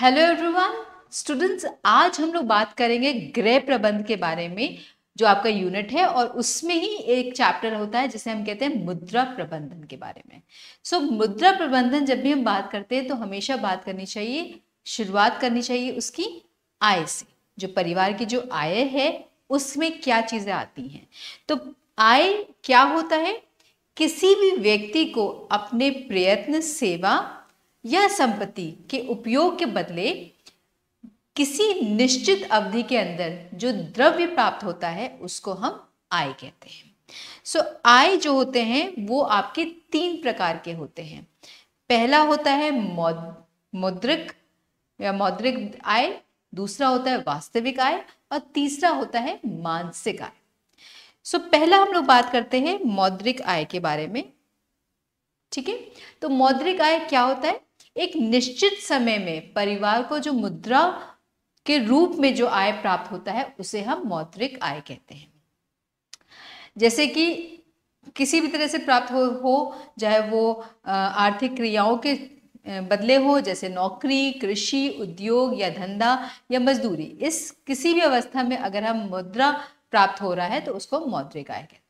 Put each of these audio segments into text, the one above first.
hello everyone students आज हम लोग बात करेंगे ग्रह प्रबंध के बारे में जो आपका यूनिट है और उसमें ही एक चैप्टर होता है जिसे हम कहते हैं मुद्रा प्रबंधन के बारे में सो so, मुद्रा प्रबंधन जब भी हम बात करते हैं तो हमेशा बात करनी चाहिए शुरुआत करनी चाहिए उसकी आय से जो परिवार की जो आय है उसमें क्या चीज़ें आती हैं तो आय क्या होता है किसी भी व्यक्ति को अपने प्रयत्न सेवा यह संपत्ति के उपयोग के बदले किसी निश्चित अवधि के अंदर जो द्रव्य प्राप्त होता है उसको हम आय कहते हैं सो so, आय जो होते हैं वो आपके तीन प्रकार के होते हैं पहला होता है मौद्रिक या मौद्रिक आय दूसरा होता है वास्तविक आय और तीसरा होता है मानसिक आय सो so, पहला हम लोग बात करते हैं मौद्रिक आय के बारे में ठीक है तो मौद्रिक आय क्या होता है एक निश्चित समय में परिवार को जो मुद्रा के रूप में जो आय प्राप्त होता है उसे हम मौद्रिक आय कहते हैं जैसे कि किसी भी तरह से प्राप्त हो, हो चाहे वो आर्थिक क्रियाओं के बदले हो जैसे नौकरी कृषि उद्योग या धंधा या मजदूरी इस किसी भी अवस्था में अगर हम मुद्रा प्राप्त हो रहा है तो उसको मौद्रिक आय कहते हैं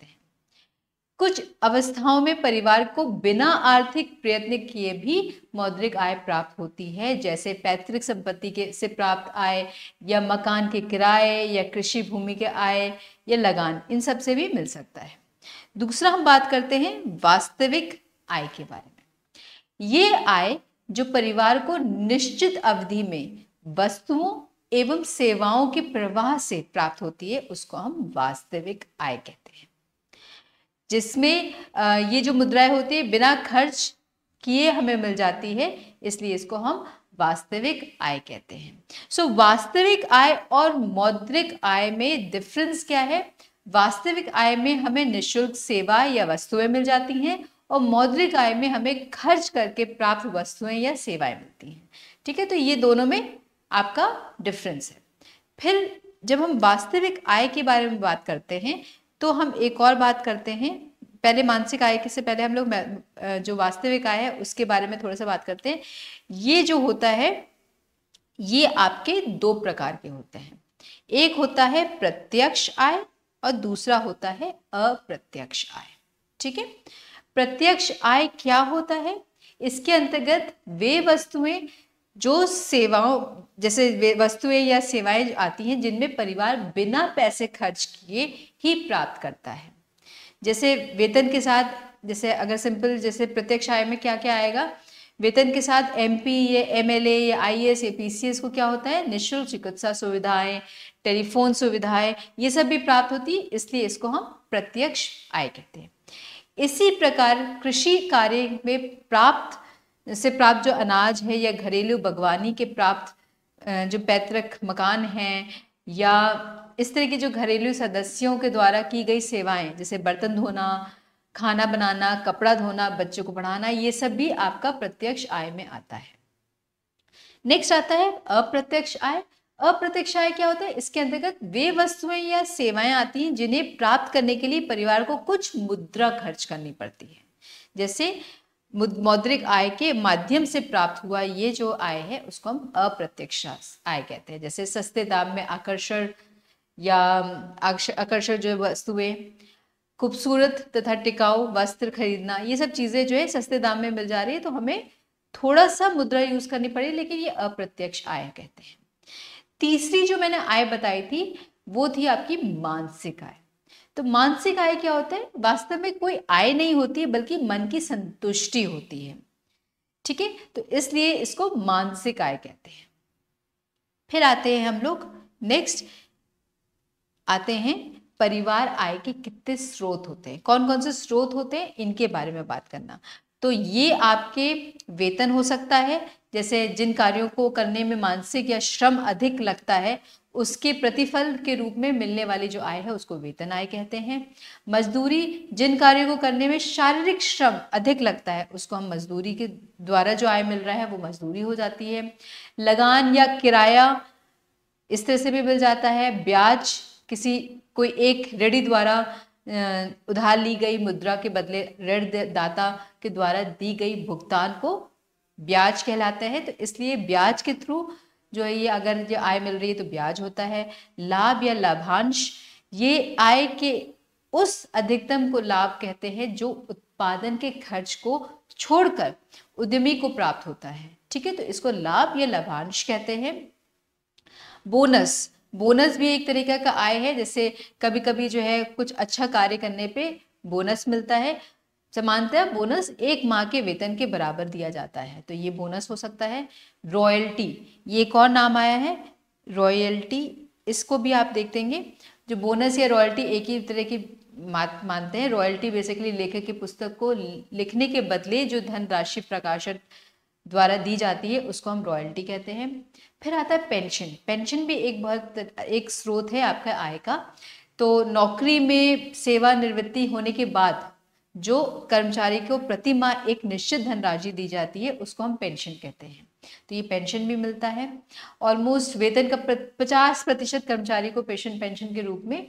कुछ अवस्थाओं में परिवार को बिना आर्थिक प्रयत्न किए भी मौद्रिक आय प्राप्त होती है जैसे पैतृक संपत्ति के से प्राप्त आय या मकान के किराए या कृषि भूमि के आय या लगान इन सब से भी मिल सकता है दूसरा हम बात करते हैं वास्तविक आय के बारे में ये आय जो परिवार को निश्चित अवधि में वस्तुओं एवं सेवाओं के प्रवाह से प्राप्त होती है उसको हम वास्तविक आय कहते हैं जिसमें ये जो मुद्राएं होती है बिना खर्च किए हमें मिल जाती है इसलिए इसको हम वास्तविक आय कहते हैं सो so, वास्तविक आय और मौद्रिक आय में डिफरेंस क्या है वास्तविक आय में हमें निशुल्क सेवा या वस्तुएं मिल जाती हैं और मौद्रिक आय में हमें खर्च करके प्राप्त वस्तुएं या सेवाएं मिलती हैं ठीक है तो ये दोनों में आपका डिफरेंस है फिर जब हम वास्तविक आय के बारे में बात करते हैं तो हम एक और बात करते हैं पहले मानसिक आय से पहले हम लोग जो वास्तविक आय है उसके बारे में थोड़ा सा बात करते हैं ये जो होता है ये आपके दो प्रकार के होते हैं एक होता है प्रत्यक्ष आय और दूसरा होता है अप्रत्यक्ष आय ठीक है प्रत्यक्ष आय क्या होता है इसके अंतर्गत वे वस्तुएं जो सेवाओं जैसे वस्तुएं या सेवाएं आती हैं जिनमें परिवार बिना पैसे खर्च किए ही प्राप्त करता है जैसे वेतन के साथ जैसे अगर सिंपल जैसे प्रत्यक्ष आय में क्या क्या आएगा वेतन के साथ एम ए या एस या पी या एस को क्या होता है निःशुल्क चिकित्सा सुविधाएं टेलीफोन सुविधाएं ये सब भी प्राप्त होती है इसलिए इसको हम प्रत्यक्ष आय कहते हैं इसी प्रकार कृषि कार्य में प्राप्त से प्राप्त जो अनाज है या घरेलू बागवानी के प्राप्त जो पैतृक मकान हैं या इस तरह की जो घरेलू सदस्यों के द्वारा की गई सेवाएं जैसे बर्तन धोना खाना बनाना कपड़ा धोना बच्चों को पढ़ाना ये सब भी आपका प्रत्यक्ष आय में आता है नेक्स्ट आता है अप्रत्यक्ष आय अप्रत्यक्ष आय क्या होता है इसके अंतर्गत वे वस्तुएं या सेवाएं आती हैं जिन्हें प्राप्त करने के लिए परिवार को कुछ मुद्रा खर्च करनी पड़ती है जैसे मौद्रिक आय के माध्यम से प्राप्त हुआ ये जो आय है उसको हम अप्रत्यक्ष आय कहते हैं जैसे सस्ते दाम में आकर्षण या आकर्षण जो वस्तुएं खूबसूरत तथा टिकाऊ वस्त्र खरीदना ये सब चीज़ें जो है सस्ते दाम में मिल जा रही है तो हमें थोड़ा सा मुद्रा यूज़ करनी पड़ी लेकिन ये अप्रत्यक्ष आय कहते हैं तीसरी जो मैंने आय बताई थी वो थी आपकी मानसिक आय तो मानसिक आय क्या होता है वास्तव में कोई आय नहीं होती है बल्कि मन की संतुष्टि होती है ठीक है तो इसलिए इसको मानसिक आय कहते हैं फिर आते हैं हम लोग नेक्स्ट आते हैं परिवार आय के कितने स्रोत होते हैं कौन कौन से स्रोत होते हैं इनके बारे में बात करना तो ये आपके वेतन हो सकता है जैसे जिन कार्यों को करने में मानसिक या श्रम अधिक लगता है उसके प्रतिफल के रूप में मिलने वाली जो आय है उसको वेतन आय कहते हैं मजदूरी जिन कार्यों को करने में शारीरिक श्रम अधिक लगता है उसको हम मजदूरी के द्वारा जो आय मिल रहा है वो मजदूरी हो जाती है लगान या किराया इस तरह से भी मिल जाता है ब्याज किसी कोई एक रेडी द्वारा उधार ली गई मुद्रा के बदले ऋण दाता के द्वारा दी गई भुगतान को ब्याज कहलाता है तो इसलिए ब्याज के थ्रू जो है ये अगर जो आय मिल रही है तो ब्याज होता है लाभ या लाभांश ये आय के उस अधिकतम को लाभ कहते हैं जो उत्पादन के खर्च को छोड़कर उद्यमी को प्राप्त होता है ठीक है तो इसको लाभ या लाभांश कहते हैं बोनस बोनस भी एक तरीका का आय है जैसे कभी कभी जो है कुछ अच्छा कार्य करने पे बोनस मिलता है सामान्यतः बोनस एक माह के वेतन के बराबर दिया जाता है तो ये बोनस हो सकता है रॉयल्टी ये एक और नाम आया है रॉयल्टी इसको भी आप देख देंगे जो बोनस या रॉयल्टी एक ही तरह की मानते हैं रॉयल्टी बेसिकली लेखक की पुस्तक को लिखने के बदले जो धनराशि प्रकाशन द्वारा दी जाती है उसको हम रॉयल्टी कहते हैं फिर आता है पेंशन पेंशन भी एक बहुत एक स्रोत है आपका आय का तो नौकरी में सेवानिवृत्ति होने के बाद जो कर्मचारी को प्रति माह एक निश्चित धनराशि दी जाती है उसको हम पेंशन कहते हैं तो ये पेंशन भी मिलता है ऑलमोस्ट वेतन का पचास प्रतिशत कर्मचारी को पेंशन पेंशन के रूप में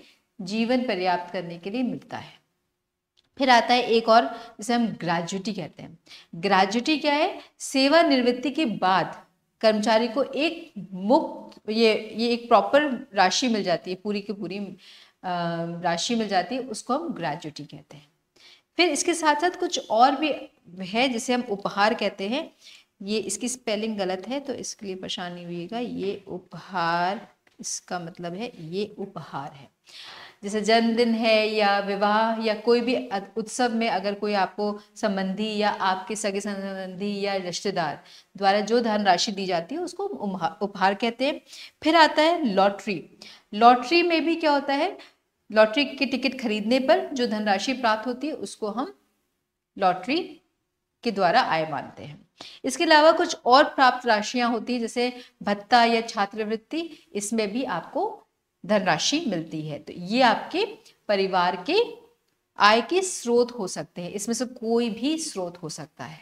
जीवन पर्याप्त करने के लिए मिलता है फिर आता है एक और जिसे हम ग्रेजुटी कहते हैं ग्रेजुटी क्या है सेवानिवृत्ति के बाद कर्मचारी को एक मुक्त ये ये एक प्रॉपर राशि मिल जाती है पूरी की पूरी राशि मिल जाती है उसको हम ग्रेजुटी कहते हैं फिर इसके साथ साथ कुछ और भी है जिसे हम उपहार कहते हैं ये इसकी स्पेलिंग गलत है तो इसके लिए परेशान नहीं ये उपहार इसका मतलब है ये उपहार है जैसे जन्मदिन है या विवाह या कोई भी उत्सव में अगर कोई आपको संबंधी या आपके सगे संबंधी या रिश्तेदार द्वारा जो धन राशि दी जाती है उसको उपहार कहते हैं फिर आता है लॉटरी लॉटरी में भी क्या होता है लॉटरी की टिकट खरीदने पर जो धनराशि प्राप्त होती है उसको हम लॉटरी के द्वारा आय मानते हैं इसके अलावा कुछ और प्राप्त राशियां होती है जैसे भत्ता या छात्रवृत्ति इसमें भी आपको धनराशि मिलती है तो ये आपके परिवार के आय के स्रोत हो सकते हैं इसमें से कोई भी स्रोत हो सकता है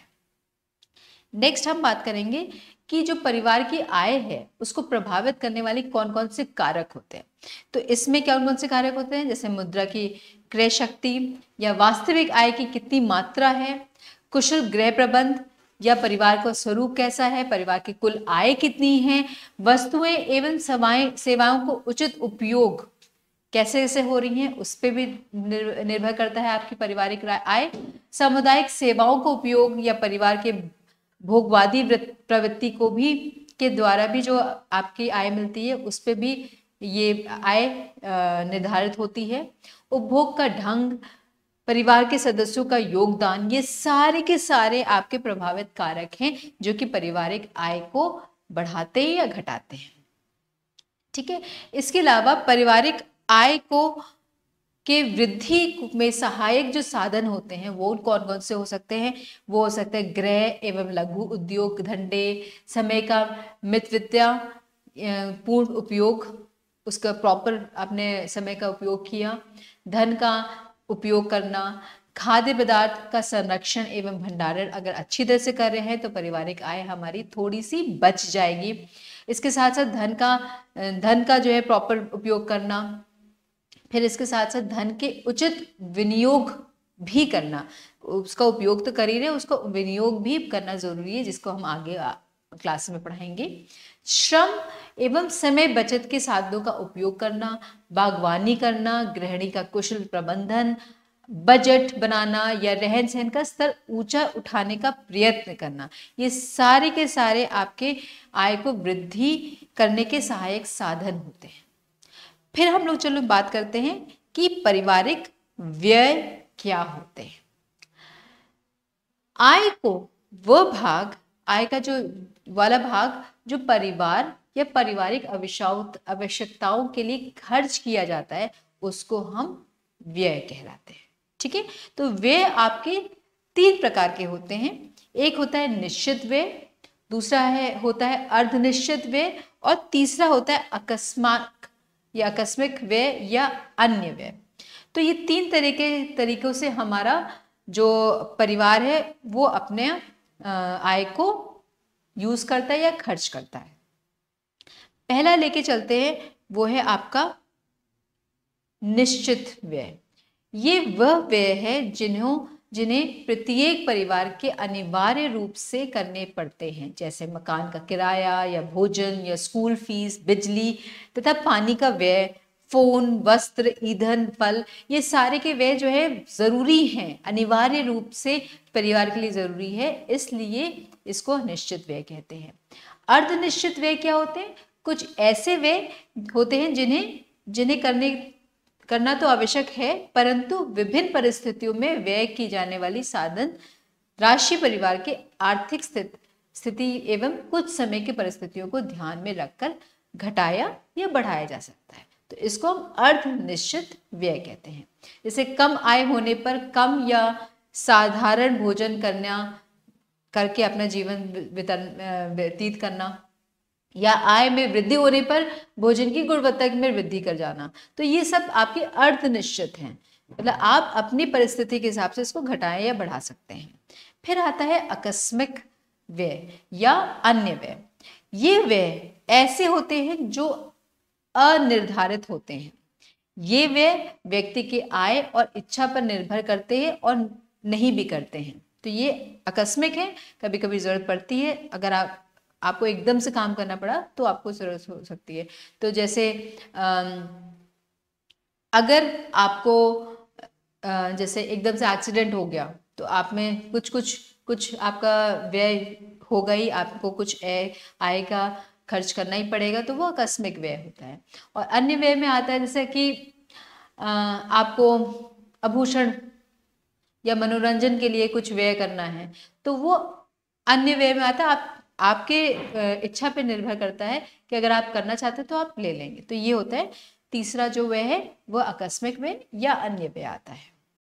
नेक्स्ट हम बात करेंगे कि जो परिवार की आय है उसको प्रभावित करने वाले कौन कौन से कारक होते हैं तो इसमें कौन कौन से कारक होते हैं जैसे मुद्रा की क्रय शक्ति या वास्तविक आय की कितनी मात्रा है कुशल गृह प्रबंध या परिवार का स्वरूप कैसा है परिवार की कुल आय कितनी है वस्तुएं एवं सेवाएं सेवाओं को उचित उपयोग कैसे कैसे हो रही है उस पर भी निर्भर करता है आपकी पारिवारिक आय सामुदायिक सेवाओं का उपयोग या परिवार के भोगवादी प्रवृत्ति को भी के द्वारा भी जो आपकी आय मिलती है उस पर भी ये आय निर्धारित होती है उपभोग का ढंग परिवार के सदस्यों का योगदान ये सारे के सारे आपके प्रभावित कारक हैं जो कि पारिवारिक आय को बढ़ाते हैं या घटाते हैं ठीक है इसके अलावा पारिवारिक आय को के वृद्धि में सहायक जो साधन होते हैं वो कौन कौन से हो सकते हैं वो हो सकते हैं ग्रह एवं लघु उद्योग धंधे समय का मित विद्या पूर्ण उपयोग उसका प्रॉपर अपने समय का उपयोग किया धन का उपयोग करना खाद्य पदार्थ का संरक्षण एवं भंडारण अगर अच्छी तरह से कर रहे हैं तो पारिवारिक आय हमारी थोड़ी सी बच जाएगी इसके साथ साथ धन का धन का जो है प्रॉपर उपयोग करना फिर इसके साथ साथ धन के उचित विनियोग भी करना उसका उपयोग तो कर ही रहे उसको विनियोग भी करना जरूरी है जिसको हम आगे क्लास में पढ़ाएंगे श्रम एवं समय बचत के साधनों का उपयोग करना बागवानी करना गृहिणी का कुशल प्रबंधन बजट बनाना या रहन सहन का स्तर ऊंचा उठाने का प्रयत्न करना ये सारे के सारे आपके आय को वृद्धि करने के सहायक साधन होते हैं फिर हम लोग चलो बात करते हैं कि पारिवारिक व्यय क्या होते हैं आय को वह भाग आय का जो वाला भाग जो परिवार या पारिवारिक आवश्यकताओं के लिए खर्च किया जाता है उसको हम व्यय कहलाते हैं ठीक है तो व्यय आपके तीन प्रकार के होते हैं एक होता है निश्चित व्यय दूसरा है होता है अर्धनिश्चित व्यय और तीसरा होता है अकस्मात या आकस्मिक व्यय या अन्य व्यय तो ये तीन तरीके तरीकों से हमारा जो परिवार है वो अपने आय को यूज़ करता है या खर्च करता है पहला लेके चलते हैं वो है आपका निश्चित व्यय ये वह व्यय है जिन्हों जिन्हें प्रत्येक परिवार के अनिवार्य रूप से करने पड़ते हैं जैसे मकान का किराया या भोजन या स्कूल फीस बिजली तथा पानी का व्यय फोन वस्त्र ईंधन फल ये सारे के व्यय जो है ज़रूरी हैं अनिवार्य रूप से परिवार के लिए ज़रूरी है इसलिए इसको निश्चित व्यय कहते हैं अर्ध निश्चित व्यय क्या होते हैं कुछ ऐसे व्यय होते हैं जिन्हें जिन्हें करने करना तो आवश्यक है परंतु विभिन्न परिस्थितियों में व्यय की जाने वाली साधन राशि परिवार के आर्थिक स्थिति स्थिति एवं कुछ समय की परिस्थितियों को ध्यान में रखकर घटाया या बढ़ाया जा सकता है तो इसको हम अर्ध निश्चित व्यय कहते हैं जैसे कम आय होने पर कम या साधारण भोजन करना करके अपना जीवन व्यतीत करना या आय में वृद्धि होने पर भोजन की गुणवत्ता में वृद्धि कर जाना तो ये सब आपके अर्ध निश्चित हैं मतलब आप अपनी परिस्थिति के हिसाब से इसको घटाएं या बढ़ा सकते हैं फिर आता है आकस्मिक व्यय या अन्य व्यय ये व्यय ऐसे होते हैं जो अनिर्धारित होते हैं ये व्यय व्यक्ति की आय और इच्छा पर निर्भर करते हैं और नहीं भी करते हैं तो ये आकस्मिक है कभी कभी जरूरत पड़ती है अगर आप आपको एकदम से काम करना पड़ा तो आपको जरूरत हो सकती है तो जैसे अगर आपको जैसे एकदम से एक्सीडेंट हो गया तो आप में कुछ कुछ कुछ आपका व्यय होगा ही आपको कुछ आय का खर्च करना ही पड़ेगा तो वो आकस्मिक व्यय होता है और अन्य व्यय में आता है जैसे कि आपको आभूषण या मनोरंजन के लिए कुछ व्यय करना है तो वो अन्य व्यय में आता है आप आपके इच्छा पर निर्भर करता है कि अगर आप करना चाहते हैं तो आप ले लेंगे तो ये होता है तीसरा जो व्यय है वह आकस्मिक व्यय या अन्य व्यय आता है